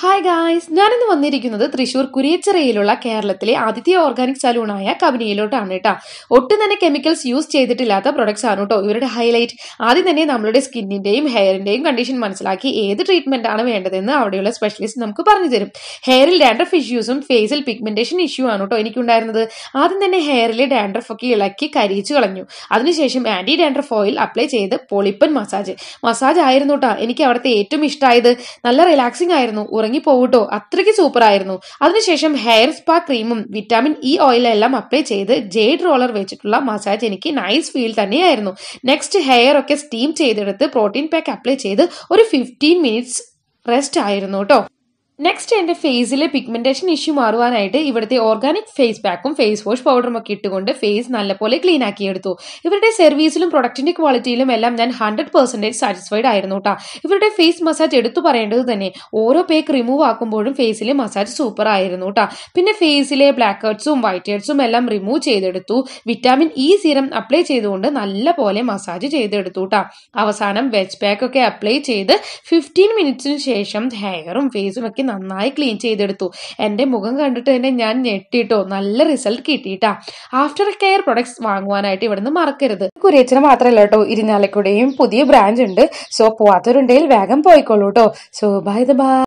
hi guys ഞാനിന്ന് വന്നിരിക്കുന്നത് തൃശ്ശൂർ കുരിയച്ചിറയിലുള്ള കേരളത്തിലെ ആദ്യത്തെ ഓർഗാനിക് സലൂണായ കബനിയിലോട്ടാണ് കേട്ടോ ഒട്ടും തന്നെ കെമിക്കൽസ് യൂസ് ചെയ്തിട്ടില്ലാത്ത പ്രൊഡക്ട്സ് ആണ് കേട്ടോ ഇവരുടെ ഹൈലൈറ്റ് ആദ്യം തന്നെ നമ്മളുടെ സ്കിന്നിന്റെയും ഹെയറിന്റെയും കണ്ടീഷൻ മനസ്സിലാക്കി ഏത് ട്രീറ്റ്മെന്റ് ആണ് വേണ്ടതെന്ന് അവിടെയുള്ള സ്പെഷ്യലിസ്റ്റ് നമുക്ക് പറഞ്ഞു തരും ഹെയറിൽ ഡാൻഡ്രഫ് ഇഷ്യൂസും ഫേസിൽ പിഗ്മെന്റേഷൻ ഇഷ്യൂ ആണ് കേട്ടോ എനിക്കുണ്ടായിരുന്നത് ആദ്യം തന്നെ ഹെയറിലെ ഡാൻഡ്രഫ് ഒക്കെ ഇളക്കി കരിയിച്ചു കളഞ്ഞു അതിനുശേഷം ആന്റി ഡാൻഡ്രഫ് ഓയിൽ അപ്ലൈ ചെയ്ത് പൊളിപ്പൻ മസാജ് മസാജ് ആയിരുന്നു കേട്ടോ എനിക്ക് അവിടുത്തെ ഏറ്റവും ഇഷ്ടമായത് നല്ല റിലാക്സിംഗ് ആയിരുന്നു പോകട്ടോ അത്രയ്ക്ക് സൂപ്പർ ആയിരുന്നു അതിനുശേഷം ഹെയർ സ്പാ ക്രീമും വിറ്റാമിൻ ഇ ഓയിലെല്ലാം അപ്ലൈ ചെയ്ത് ജെയ്ഡ് റോളർ വെച്ചിട്ടുള്ള മസാജ് എനിക്ക് നൈസ് ഫീൽ തന്നെയായിരുന്നു നെക്സ്റ്റ് ഹെയർ ഒക്കെ സ്റ്റീം ചെയ്തെടുത്ത് പ്രോട്ടീൻ പാക്ക് അപ്ലൈ ചെയ്ത് ഒരു ഫിഫ്റ്റീൻ മിനിറ്റ്സ് റെസ്റ്റ് ആയിരുന്നു കേട്ടോ നെക്സ്റ്റ് എൻ്റെ ഫേസിലെ പിഗ്മെൻറ്റേഷൻ ഇഷ്യൂ മാറുവാനായിട്ട് ഇവിടുത്തെ ഓർഗാനിക് ഫേസ് പാക്കും ഫേസ് വാഷ് പൗഡറും ഒക്കെ ഇട്ടുകൊണ്ട് ഫേസ് നല്ലപോലെ ക്ലീൻ ആക്കിയെടുത്തു ഇവരുടെ സർവീസിലും പ്രൊഡക്റ്റിൻ്റെ ക്വാളിറ്റിയിലും എല്ലാം ഞാൻ ഹൺഡ്രഡ് പെർസെൻറ്റേജ് സാറ്റിസ്ഫൈഡ് ആയിരുന്നു കേട്ടോ ഇവരുടെ ഫേസ് മസാജ് എടുത്തു പറയേണ്ടത് തന്നെ ഓരോ പേക്ക് റിമൂവ് ആക്കുമ്പോഴും ഫേസിലെ മസാജ് സൂപ്പർ ആയിരുന്നു കേട്ടോ പിന്നെ ഫേസിലെ ബ്ലാക്ക് ഹെഡ്സും വൈറ്റ് ഹെഡ്സും എല്ലാം റിമൂവ് ചെയ്തെടുത്തു വിറ്റാമിൻ ഇ സീറം അപ്ലൈ ചെയ്തുകൊണ്ട് നല്ല പോലെ മസാജ് ചെയ്തെടുത്തു കേട്ടോ അവസാനം വെജ് പാക്ക് ഒക്കെ അപ്ലൈ ചെയ്ത് ഫിഫ്റ്റീൻ മിനിറ്റ്സിന് ശേഷം ഹെയറും ഫേസും ഒക്കെ നന്നായി ക്ലീൻ ചെയ്തെടുത്തു എൻ്റെ മുഖം കണ്ടിട്ട് തന്നെ ഞാൻ ഞെട്ടിട്ടോ നല്ല റിസൾട്ട് കിട്ടിയിട്ടാ ആഫ്റ്റർ കെയർ പ്രൊഡക്ട്സ് വാങ്ങുവാനായിട്ട് ഇവിടുന്ന് മറക്കരുത് കുരിയച്ചന് മാത്രമല്ല കേട്ടോ ഇരിഞ്ഞാലക്കുടയും പുതിയ ബ്രാഞ്ച് ഉണ്ട് സോ പോവാത്തവരുണ്ടെങ്കിൽ വേഗം പോയിക്കോളൂ കേട്ടോ സോ ബൈ ദ ബൈ